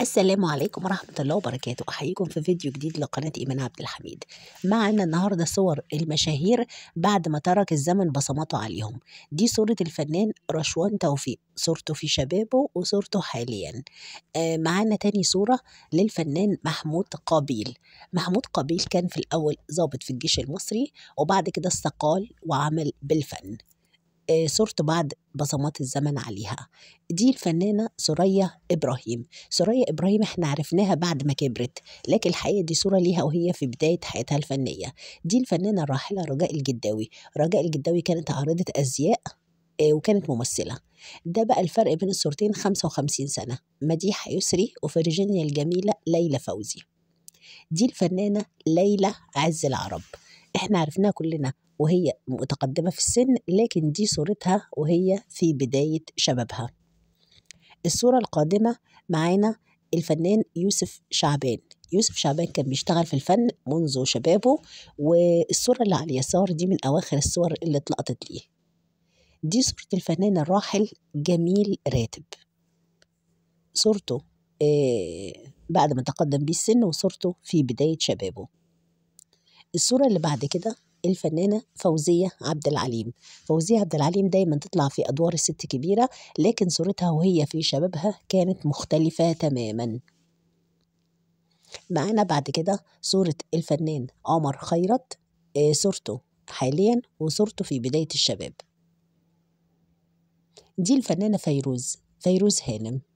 السلام عليكم ورحمة الله وبركاته أحييكم في فيديو جديد لقناة إيمان عبد الحميد معنا النهاردة صور المشاهير بعد ما ترك الزمن بصماته عليهم دي صورة الفنان رشوان توفيق صورته في شبابه وصورته حاليا آه، معنا معانا تاني صورة للفنان محمود قابيل محمود قابيل كان في الأول ظابط في الجيش المصري وبعد كده استقال وعمل بالفن آه، صرت بعض بصمات الزمن عليها دي الفنانة سورية إبراهيم سورية إبراهيم احنا عرفناها بعد ما كبرت لكن الحقيقة دي صورة ليها وهي في بداية حياتها الفنية دي الفنانة الراحلة رجاء الجداوي رجاء الجداوي كانت عارضة أزياء آه، وكانت ممثلة ده بقى الفرق بين الصورتين 55 سنة مديحة يسري وفيرجينيا الجميلة ليلى فوزي دي الفنانة ليلى عز العرب احنا عرفناها كلنا وهي متقدمة في السن لكن دي صورتها وهي في بداية شبابها الصورة القادمة معانا الفنان يوسف شعبان يوسف شعبان كان بيشتغل في الفن منذ شبابه والصورة اللي على اليسار دي من أواخر الصور اللي اتلقطت ليه دي صورة الفنان الراحل جميل راتب صورته آه بعد ما تقدم بيه السن وصورته في بداية شبابه الصورة اللي بعد كده الفنانة فوزية عبد العليم فوزية عبد العليم دايما تطلع في أدوار الست كبيرة لكن صورتها وهي في شبابها كانت مختلفة تماما معانا بعد كده صورة الفنان عمر خيرت آه، صورته حاليا وصورته في بداية الشباب دي الفنانة فيروز فيروز هانم